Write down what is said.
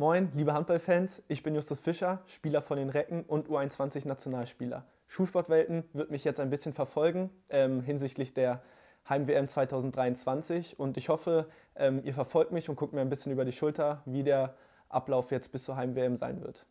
Moin, liebe Handballfans, ich bin Justus Fischer, Spieler von den Recken und U21-Nationalspieler. Schulsportwelten wird mich jetzt ein bisschen verfolgen ähm, hinsichtlich der Heim-WM 2023 und ich hoffe, ähm, ihr verfolgt mich und guckt mir ein bisschen über die Schulter, wie der Ablauf jetzt bis zur Heim-WM sein wird.